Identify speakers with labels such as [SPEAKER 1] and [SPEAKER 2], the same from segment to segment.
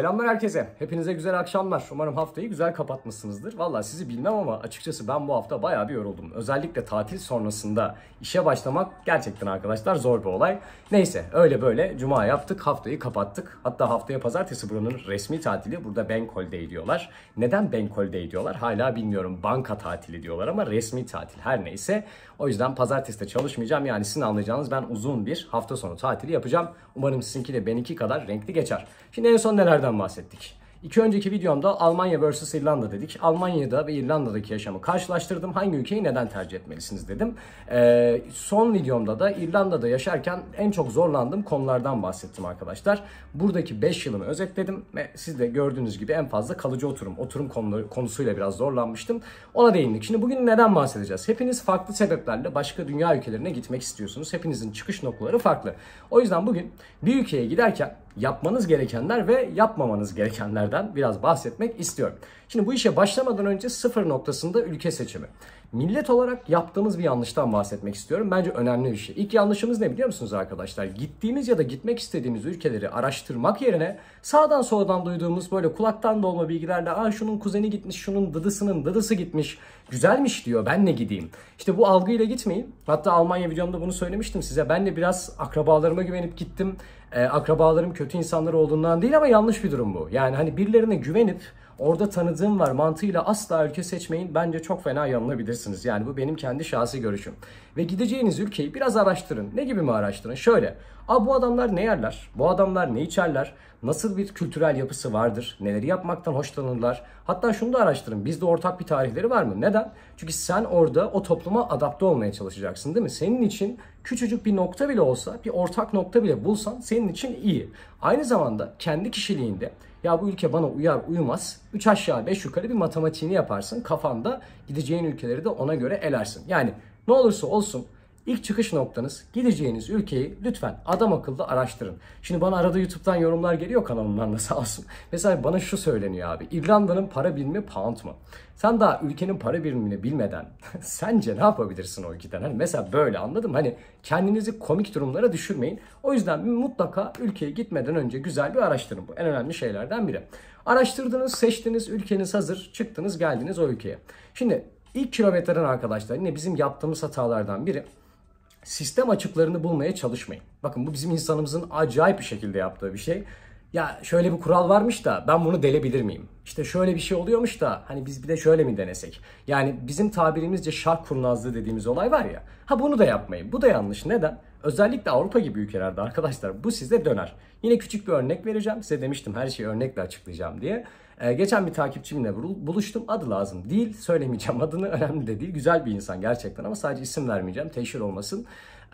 [SPEAKER 1] Selamlar herkese. Hepinize güzel akşamlar. Umarım haftayı güzel kapatmışsınızdır. Valla sizi bilmem ama açıkçası ben bu hafta bayağı bir yoruldum. Özellikle tatil sonrasında işe başlamak gerçekten arkadaşlar zor bir olay. Neyse öyle böyle cuma yaptık, haftayı kapattık. Hatta haftaya pazartesi buranın resmi tatili. Burada bank holiday diyorlar. Neden bank holiday diyorlar? Hala bilmiyorum. Banka tatili diyorlar ama resmi tatil her neyse. O yüzden pazartesi de çalışmayacağım. Yani sizin anlayacağınız ben uzun bir hafta sonu tatili yapacağım. Umarım sizinki de benimki kadar renkli geçer. Şimdi en son nelerden İrlanda'dan bahsettik. İki önceki videomda Almanya vs. İrlanda dedik. Almanya'da ve İrlanda'daki yaşamı karşılaştırdım. Hangi ülkeyi neden tercih etmelisiniz dedim. Ee, son videomda da İrlanda'da yaşarken en çok zorlandığım konulardan bahsettim arkadaşlar. Buradaki 5 yılımı özetledim ve siz de gördüğünüz gibi en fazla kalıcı oturum, oturum konuları, konusuyla biraz zorlanmıştım. Ona değindik. Şimdi bugün neden bahsedeceğiz? Hepiniz farklı sebeplerle başka dünya ülkelerine gitmek istiyorsunuz. Hepinizin çıkış noktaları farklı. O yüzden bugün bir ülkeye giderken yapmanız gerekenler ve yapmamanız gerekenlerden biraz bahsetmek istiyorum. Şimdi bu işe başlamadan önce sıfır noktasında ülke seçimi. Millet olarak yaptığımız bir yanlıştan bahsetmek istiyorum. Bence önemli bir şey. İlk yanlışımız ne biliyor musunuz arkadaşlar? Gittiğimiz ya da gitmek istediğimiz ülkeleri araştırmak yerine sağdan soldan duyduğumuz böyle kulaktan dolma bilgilerle aa şunun kuzeni gitmiş, şunun dadısının dadısı gitmiş, güzelmiş diyor ben ne gideyim. İşte bu algıyla gitmeyin. Hatta Almanya videomda bunu söylemiştim size. Ben de biraz akrabalarıma güvenip gittim. Ee, akrabalarım kötü insanlar olduğundan değil ama yanlış bir durum bu. Yani hani birilerine güvenip Orada tanıdığım var mantığıyla asla ülke seçmeyin. Bence çok fena yanılabilirsiniz. Yani bu benim kendi şahsi görüşüm. Ve gideceğiniz ülkeyi biraz araştırın. Ne gibi mi araştırın? Şöyle. Aa bu adamlar ne yerler? Bu adamlar ne içerler? Nasıl bir kültürel yapısı vardır? Neleri yapmaktan hoşlanırlar? Hatta şunu da araştırın. Bizde ortak bir tarihleri var mı? Neden? Çünkü sen orada o topluma adapte olmaya çalışacaksın değil mi? Senin için küçücük bir nokta bile olsa, bir ortak nokta bile bulsan senin için iyi. Aynı zamanda kendi kişiliğinde ya bu ülke bana uyar uyumaz. 3 aşağı 5 yukarı bir matematiğini yaparsın. Kafanda gideceğin ülkeleri de ona göre elersin. Yani ne olursa olsun İlk çıkış noktanız gideceğiniz ülkeyi lütfen adam akıllı araştırın. Şimdi bana arada YouTube'dan yorumlar geliyor kanalımdan da sağ olsun. Mesela bana şu söyleniyor abi. İrlanda'nın para birimi pound mu? Sen daha ülkenin para birimini bilmeden sence ne yapabilirsin o ülkeden? Hani mesela böyle anladım. Hani kendinizi komik durumlara düşürmeyin. O yüzden mutlaka ülkeye gitmeden önce güzel bir araştırın. Bu en önemli şeylerden biri. Araştırdınız, seçtiniz, ülkeniz hazır, çıktınız, geldiniz o ülkeye. Şimdi ilk kilometreden arkadaşlar yine bizim yaptığımız hatalardan biri sistem açıklarını bulmaya çalışmayın. Bakın bu bizim insanımızın acayip bir şekilde yaptığı bir şey. Ya şöyle bir kural varmış da ben bunu delebilir miyim? İşte şöyle bir şey oluyormuş da hani biz bir de şöyle mi denesek? Yani bizim tabirimizce şark kurnazlığı dediğimiz olay var ya. Ha bunu da yapmayın. Bu da yanlış. Neden? Özellikle Avrupa gibi ülkelerde arkadaşlar bu size döner. Yine küçük bir örnek vereceğim. Size demiştim her şeyi örnekle açıklayacağım diye. Ee, geçen bir takipçimle buluştum. Adı lazım değil. Söylemeyeceğim adını. Önemli de değil. Güzel bir insan gerçekten ama sadece isim vermeyeceğim. Teşhir olmasın.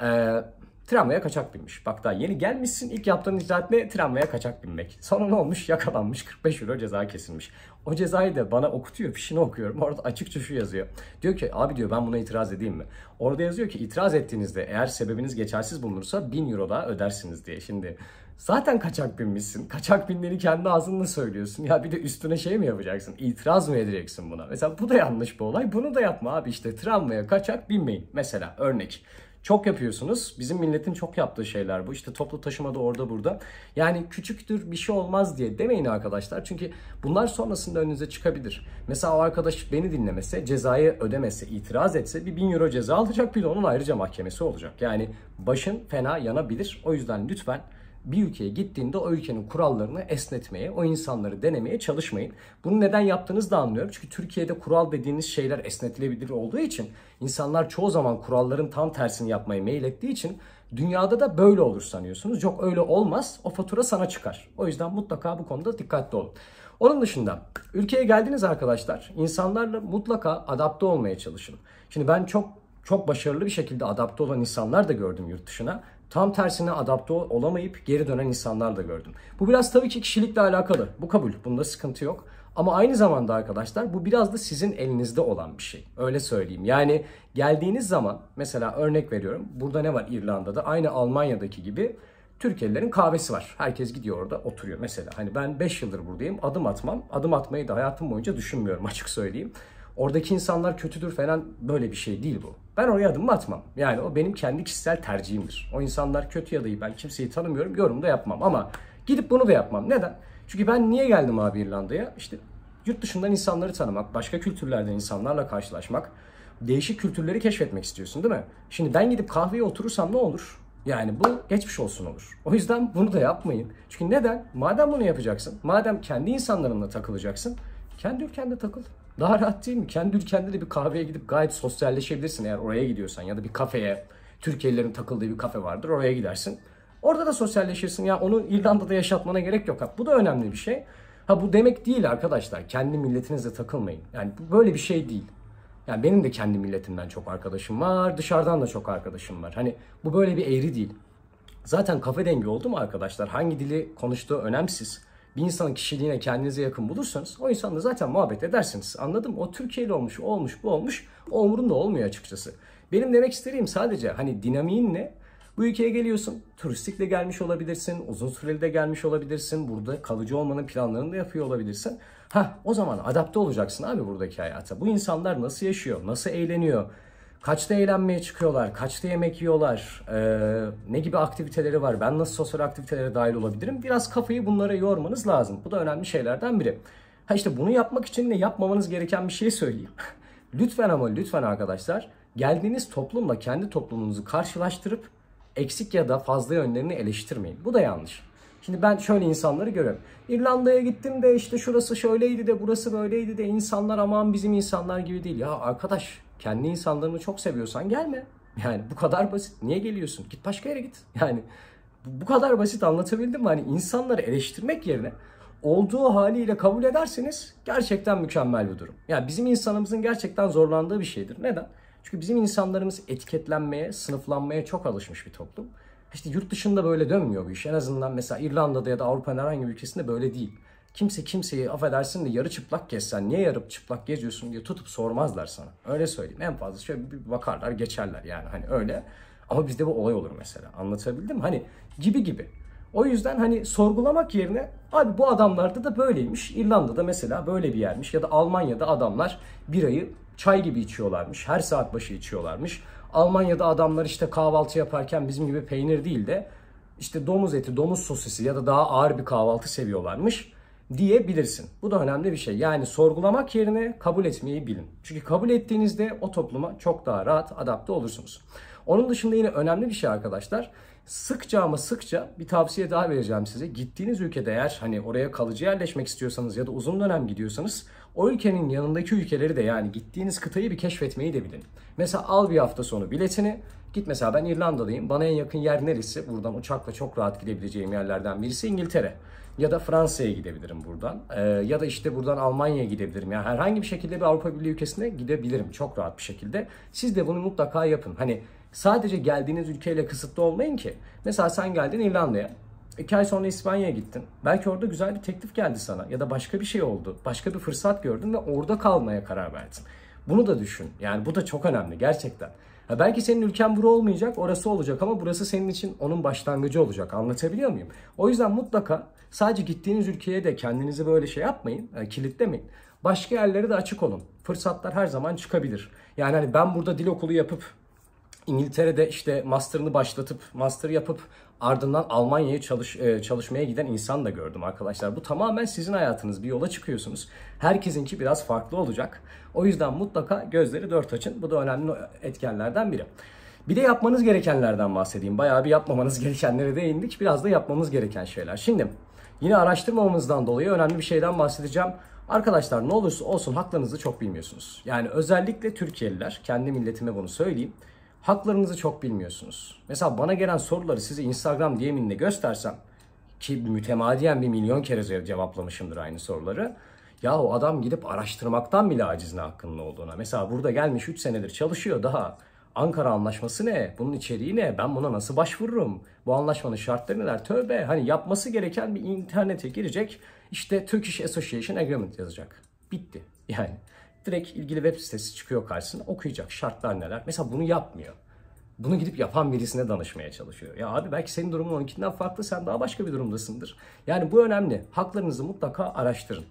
[SPEAKER 1] Ee, tramvaya kaçak binmiş. Bak daha yeni gelmişsin İlk yaptığın icraat ne? Tramvaya kaçak binmek. Sonra ne olmuş? Yakalanmış 45 euro ceza kesilmiş. O cezayı da bana okutuyor fişini okuyorum. Orada açıkça şu yazıyor. Diyor ki abi diyor ben buna itiraz edeyim mi? Orada yazıyor ki itiraz ettiğinizde eğer sebebiniz geçersiz bulunursa 1000 euro daha ödersiniz diye. Şimdi Zaten kaçak binmişsin. Kaçak binleri kendi ağzınla söylüyorsun. Ya bir de üstüne şey mi yapacaksın? İtiraz mı edeceksin buna? Mesela bu da yanlış bir olay. Bunu da yapma abi işte tramvaya kaçak binmeyin. Mesela örnek. Çok yapıyorsunuz. Bizim milletin çok yaptığı şeyler bu. İşte toplu taşımada orada burada. Yani küçüktür bir şey olmaz diye demeyin arkadaşlar. Çünkü bunlar sonrasında önünüze çıkabilir. Mesela o arkadaş beni dinlemese, cezayı ödemese, itiraz etse bir bin euro ceza alacak. Bir de onun ayrıca mahkemesi olacak. Yani başın fena yanabilir. O yüzden lütfen bir ülkeye gittiğinde o ülkenin kurallarını esnetmeye, o insanları denemeye çalışmayın. Bunu neden yaptığınızı da anlıyorum. Çünkü Türkiye'de kural dediğiniz şeyler esnetilebilir olduğu için insanlar çoğu zaman kuralların tam tersini yapmayı meylettiği için dünyada da böyle olur sanıyorsunuz. Yok öyle olmaz. O fatura sana çıkar. O yüzden mutlaka bu konuda dikkatli olun. Onun dışında ülkeye geldiniz arkadaşlar. insanlarla mutlaka adapte olmaya çalışın. Şimdi ben çok çok başarılı bir şekilde adapte olan insanlar da gördüm yurt dışına tam tersine adapte olamayıp geri dönen insanlar da gördüm. Bu biraz tabii ki kişilikle alakalı. Bu kabul. Bunda sıkıntı yok. Ama aynı zamanda arkadaşlar bu biraz da sizin elinizde olan bir şey. Öyle söyleyeyim. Yani geldiğiniz zaman mesela örnek veriyorum. Burada ne var İrlanda'da? Aynı Almanya'daki gibi Türkiye'lilerin kahvesi var. Herkes gidiyor orada oturuyor mesela. Hani ben 5 yıldır buradayım. Adım atmam. Adım atmayı da hayatım boyunca düşünmüyorum açık söyleyeyim oradaki insanlar kötüdür falan böyle bir şey değil bu. Ben oraya adım atmam. Yani o benim kendi kişisel tercihimdir. O insanlar kötü ya da iyi ben kimseyi tanımıyorum yorum da yapmam ama gidip bunu da yapmam. Neden? Çünkü ben niye geldim abi İrlanda'ya? İşte yurt dışından insanları tanımak, başka kültürlerden insanlarla karşılaşmak, değişik kültürleri keşfetmek istiyorsun değil mi? Şimdi ben gidip kahveye oturursam ne olur? Yani bu geçmiş olsun olur. O yüzden bunu da yapmayın. Çünkü neden? Madem bunu yapacaksın, madem kendi insanlarınla takılacaksın, kendi ülkende takıl. Daha rahat değil mi? Kendi ülkende de bir kahveye gidip gayet sosyalleşebilirsin eğer oraya gidiyorsan. Ya da bir kafeye, Türkiye'lilerin takıldığı bir kafe vardır oraya gidersin. Orada da sosyalleşirsin. Ya onu İrlanda'da yaşatmana gerek yok. Ha, bu da önemli bir şey. Ha bu demek değil arkadaşlar. Kendi milletinizle takılmayın. Yani bu böyle bir şey değil. Yani benim de kendi milletimden çok arkadaşım var. Dışarıdan da çok arkadaşım var. Hani bu böyle bir eğri değil. Zaten kafe dengi oldu mu arkadaşlar? Hangi dili konuştuğu önemsiz bir insanın kişiliğine kendinize yakın bulursanız o insanla zaten muhabbet edersiniz. Anladım. mı? O Türkiye'li olmuş, o olmuş, bu olmuş. O umurunda olmuyor açıkçası. Benim demek istediğim sadece hani dinamiğin ne? Bu ülkeye geliyorsun, turistikle gelmiş olabilirsin, uzun süreli de gelmiş olabilirsin, burada kalıcı olmanın planlarını da yapıyor olabilirsin. Ha, o zaman adapte olacaksın abi buradaki hayata. Bu insanlar nasıl yaşıyor, nasıl eğleniyor, Kaçta eğlenmeye çıkıyorlar? Kaçta yemek yiyorlar? Ee, ne gibi aktiviteleri var? Ben nasıl sosyal aktivitelere dahil olabilirim? Biraz kafayı bunlara yormanız lazım. Bu da önemli şeylerden biri. Ha işte bunu yapmak için ne yapmamanız gereken bir şey söyleyeyim. lütfen ama lütfen arkadaşlar geldiğiniz toplumla kendi toplumunuzu karşılaştırıp eksik ya da fazla yönlerini eleştirmeyin. Bu da yanlış. Şimdi ben şöyle insanları görüyorum. İrlanda'ya gittim de işte şurası şöyleydi de burası böyleydi de insanlar aman bizim insanlar gibi değil. Ya arkadaş kendi insanlarını çok seviyorsan gelme. Yani bu kadar basit. Niye geliyorsun? Git başka yere git. Yani bu kadar basit anlatabildim mi? Hani insanları eleştirmek yerine olduğu haliyle kabul ederseniz gerçekten mükemmel bir durum. Yani bizim insanımızın gerçekten zorlandığı bir şeydir. Neden? Çünkü bizim insanlarımız etiketlenmeye, sınıflanmaya çok alışmış bir toplum. İşte yurt dışında böyle dönmüyor bu iş. En azından mesela İrlanda'da ya da Avrupa'nın herhangi bir ülkesinde böyle değil kimse kimseyi affedersin de yarı çıplak gezsen niye yarı çıplak geziyorsun diye tutup sormazlar sana. Öyle söyleyeyim. En fazla şöyle bir bakarlar geçerler yani hani öyle. Ama bizde bu olay olur mesela. Anlatabildim mi? Hani gibi gibi. O yüzden hani sorgulamak yerine abi bu adamlarda da böyleymiş. İrlanda'da mesela böyle bir yermiş ya da Almanya'da adamlar birayı çay gibi içiyorlarmış. Her saat başı içiyorlarmış. Almanya'da adamlar işte kahvaltı yaparken bizim gibi peynir değil de işte domuz eti, domuz sosisi ya da daha ağır bir kahvaltı seviyorlarmış diyebilirsin. Bu da önemli bir şey. Yani sorgulamak yerine kabul etmeyi bilin. Çünkü kabul ettiğinizde o topluma çok daha rahat adapte olursunuz. Onun dışında yine önemli bir şey arkadaşlar. Sıkça ama sıkça bir tavsiye daha vereceğim size. Gittiğiniz ülkede eğer hani oraya kalıcı yerleşmek istiyorsanız ya da uzun dönem gidiyorsanız o ülkenin yanındaki ülkeleri de yani gittiğiniz kıtayı bir keşfetmeyi de bilin. Mesela al bir hafta sonu biletini Git mesela ben İrlanda'dayım. Bana en yakın yer neresi? Buradan uçakla çok rahat gidebileceğim yerlerden birisi İngiltere. Ya da Fransa'ya gidebilirim buradan. Ee, ya da işte buradan Almanya'ya gidebilirim. Yani herhangi bir şekilde bir Avrupa Birliği ülkesine gidebilirim çok rahat bir şekilde. Siz de bunu mutlaka yapın. Hani sadece geldiğiniz ülkeyle kısıtlı olmayın ki. Mesela sen geldin İrlanda'ya. İki ay sonra İspanya'ya gittin. Belki orada güzel bir teklif geldi sana ya da başka bir şey oldu. Başka bir fırsat gördün ve orada kalmaya karar verdin. Bunu da düşün. Yani bu da çok önemli gerçekten. Ha belki senin ülken bura olmayacak, orası olacak ama burası senin için onun başlangıcı olacak. Anlatabiliyor muyum? O yüzden mutlaka sadece gittiğiniz ülkeye de kendinizi böyle şey yapmayın, e, kilitlemeyin. Başka yerlere de açık olun. Fırsatlar her zaman çıkabilir. Yani hani ben burada dil okulu yapıp İngiltere'de işte master'ını başlatıp, master yapıp Ardından Almanya'ya çalış, e, çalışmaya giden insan da gördüm arkadaşlar. Bu tamamen sizin hayatınız. Bir yola çıkıyorsunuz. Herkesinki biraz farklı olacak. O yüzden mutlaka gözleri dört açın. Bu da önemli etkenlerden biri. Bir de yapmanız gerekenlerden bahsedeyim. Bayağı bir yapmamanız gerekenlere değindik. Biraz da yapmamız gereken şeyler. Şimdi yine araştırmamamızdan dolayı önemli bir şeyden bahsedeceğim. Arkadaşlar ne olursa olsun haklarınızı çok bilmiyorsunuz. Yani özellikle Türkiye'liler, kendi milletime bunu söyleyeyim haklarınızı çok bilmiyorsunuz. Mesela bana gelen soruları size Instagram DM'inde göstersem ki mütemadiyen bir milyon kere cevaplamışımdır aynı soruları. Yahu adam gidip araştırmaktan bile aciz ne hakkının olduğuna. Mesela burada gelmiş 3 senedir çalışıyor daha. Ankara anlaşması ne? Bunun içeriği ne? Ben buna nasıl başvururum? Bu anlaşmanın şartları neler? Tövbe hani yapması gereken bir internete girecek. İşte Turkish Association Agreement yazacak. Bitti yani direkt ilgili web sitesi çıkıyor karşısına okuyacak şartlar neler. Mesela bunu yapmıyor. Bunu gidip yapan birisine danışmaya çalışıyor. Ya abi belki senin durumun 12'den farklı sen daha başka bir durumdasındır. Yani bu önemli. Haklarınızı mutlaka araştırın.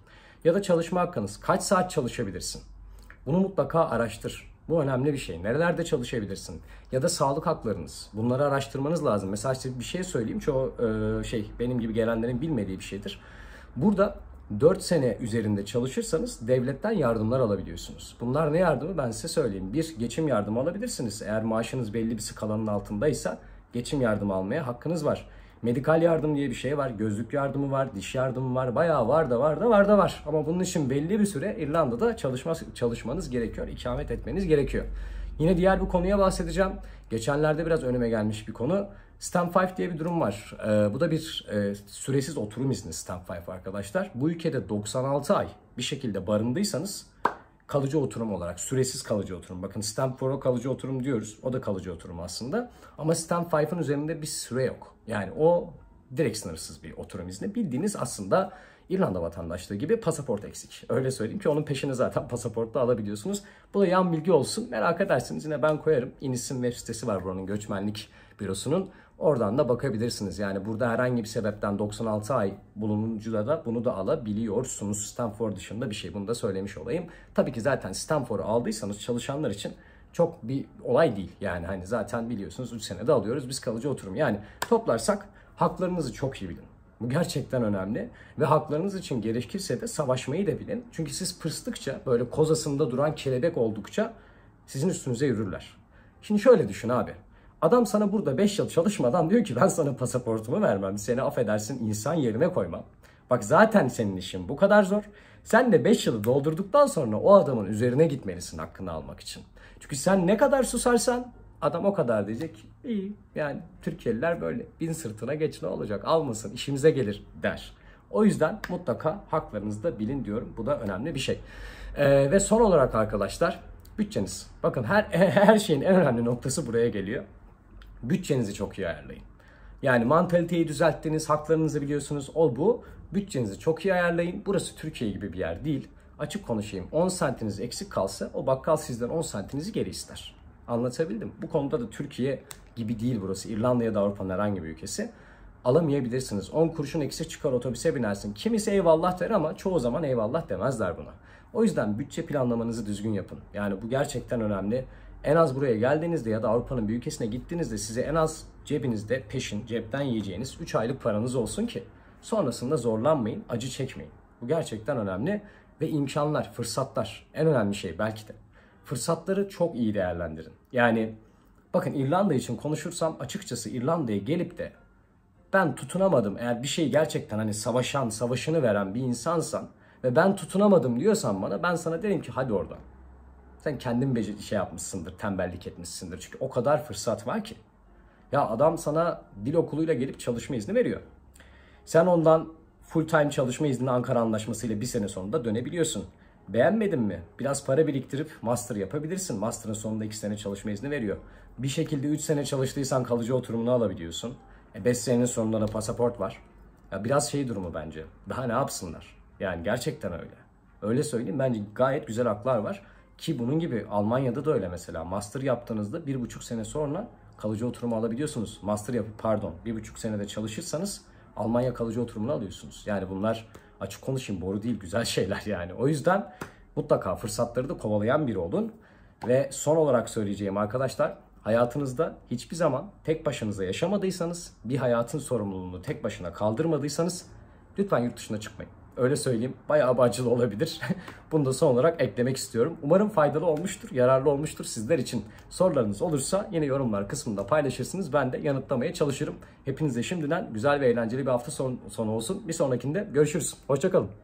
[SPEAKER 1] Ya da çalışma hakkınız. Kaç saat çalışabilirsin? Bunu mutlaka araştır. Bu önemli bir şey. Nerelerde çalışabilirsin? Ya da sağlık haklarınız. Bunları araştırmanız lazım. Mesela size bir şey söyleyeyim. Çoğu e, şey benim gibi gelenlerin bilmediği bir şeydir. Burada 4 sene üzerinde çalışırsanız devletten yardımlar alabiliyorsunuz. Bunlar ne yardımı ben size söyleyeyim. Bir, geçim yardımı alabilirsiniz. Eğer maaşınız belli bir skalanın altındaysa geçim yardımı almaya hakkınız var. Medikal yardım diye bir şey var. Gözlük yardımı var, diş yardımı var. Bayağı var da var da var da var. Ama bunun için belli bir süre İrlanda'da çalışma, çalışmanız gerekiyor. ikamet etmeniz gerekiyor. Yine diğer bir konuya bahsedeceğim. Geçenlerde biraz önüme gelmiş bir konu. Stamp 5 diye bir durum var. Ee, bu da bir e, süresiz oturum izni Stamp 5 arkadaşlar. Bu ülkede 96 ay bir şekilde barındıysanız kalıcı oturum olarak, süresiz kalıcı oturum. Bakın Stamp 4'a kalıcı oturum diyoruz. O da kalıcı oturum aslında. Ama Stamp 5'ın üzerinde bir süre yok. Yani o direkt sınırsız bir oturum izni. Bildiğiniz aslında İrlanda vatandaşlığı gibi pasaport eksik. Öyle söyleyeyim ki onun peşini zaten pasaportla alabiliyorsunuz. Bu da yan bilgi olsun. Merak edersiniz yine ben koyarım. İnis'in web sitesi var buranın göçmenlik bürosunun. Oradan da bakabilirsiniz. Yani burada herhangi bir sebepten 96 ay bulununca da bunu da alabiliyorsunuz. Stanford dışında bir şey bunu da söylemiş olayım. Tabii ki zaten Stanford'u aldıysanız çalışanlar için çok bir olay değil. Yani hani zaten biliyorsunuz 3 senede alıyoruz biz kalıcı oturum. Yani toplarsak haklarınızı çok iyi bilin. Bu gerçekten önemli. Ve haklarınız için gerekirse de savaşmayı da bilin. Çünkü siz pırstıkça, böyle kozasında duran kelebek oldukça sizin üstünüze yürürler. Şimdi şöyle düşün abi. Adam sana burada 5 yıl çalışmadan diyor ki ben sana pasaportumu vermem. Seni affedersin insan yerine koymam. Bak zaten senin işin bu kadar zor. Sen de 5 yılı doldurduktan sonra o adamın üzerine gitmelisin hakkını almak için. Çünkü sen ne kadar susarsan Adam o kadar diyecek. İyi yani Türkiye'liler böyle bin sırtına geç ne olacak almasın işimize gelir der. O yüzden mutlaka haklarınızı da bilin diyorum. Bu da önemli bir şey. Ee, ve son olarak arkadaşlar bütçeniz. Bakın her her şeyin en önemli noktası buraya geliyor. Bütçenizi çok iyi ayarlayın. Yani mantaliteyi düzelttiniz, haklarınızı biliyorsunuz. O bu. Bütçenizi çok iyi ayarlayın. Burası Türkiye gibi bir yer değil. Açık konuşayım. 10 santiniz eksik kalsa o bakkal sizden 10 santinizi geri ister. Anlatabildim. Bu konuda da Türkiye gibi değil burası. İrlanda ya da Avrupa'nın herhangi bir ülkesi. Alamayabilirsiniz. 10 kuruşun eksi çıkar otobüse binersin. Kimisi eyvallah der ama çoğu zaman eyvallah demezler buna. O yüzden bütçe planlamanızı düzgün yapın. Yani bu gerçekten önemli. En az buraya geldiğinizde ya da Avrupa'nın bir ülkesine gittiğinizde size en az cebinizde peşin cepten yiyeceğiniz 3 aylık paranız olsun ki sonrasında zorlanmayın, acı çekmeyin. Bu gerçekten önemli ve imkanlar, fırsatlar en önemli şey belki de fırsatları çok iyi değerlendirin. Yani bakın İrlanda için konuşursam açıkçası İrlanda'ya gelip de ben tutunamadım eğer bir şey gerçekten hani savaşan, savaşını veren bir insansan ve ben tutunamadım diyorsan bana ben sana derim ki hadi oradan. Sen kendin becer şey yapmışsındır, tembellik etmişsindir. Çünkü o kadar fırsat var ki. Ya adam sana dil okuluyla gelip çalışma izni veriyor. Sen ondan full time çalışma izni Ankara Anlaşması ile bir sene sonunda dönebiliyorsun. Beğenmedin mi? Biraz para biriktirip master yapabilirsin. Master'ın sonunda 2 sene çalışma izni veriyor. Bir şekilde 3 sene çalıştıysan kalıcı oturumunu alabiliyorsun. 5 e senenin sonunda da pasaport var. Ya biraz şey durumu bence. Daha ne yapsınlar? Yani gerçekten öyle. Öyle söyleyeyim bence gayet güzel haklar var. Ki bunun gibi Almanya'da da öyle mesela. Master yaptığınızda bir buçuk sene sonra kalıcı oturumu alabiliyorsunuz. Master yapıp pardon bir buçuk senede çalışırsanız Almanya kalıcı oturumunu alıyorsunuz. Yani bunlar açık konuşayım boru değil güzel şeyler yani. O yüzden mutlaka fırsatları da kovalayan biri olun. Ve son olarak söyleyeceğim arkadaşlar hayatınızda hiçbir zaman tek başınıza yaşamadıysanız bir hayatın sorumluluğunu tek başına kaldırmadıysanız lütfen yurt dışına çıkmayın. Öyle söyleyeyim. Bayağı abartılı olabilir. Bunu da son olarak eklemek istiyorum. Umarım faydalı olmuştur, yararlı olmuştur sizler için. Sorularınız olursa yine yorumlar kısmında paylaşırsınız. Ben de yanıtlamaya çalışırım. Hepinize şimdiden güzel ve eğlenceli bir hafta sonu olsun. Bir sonrakinde görüşürüz. Hoşçakalın.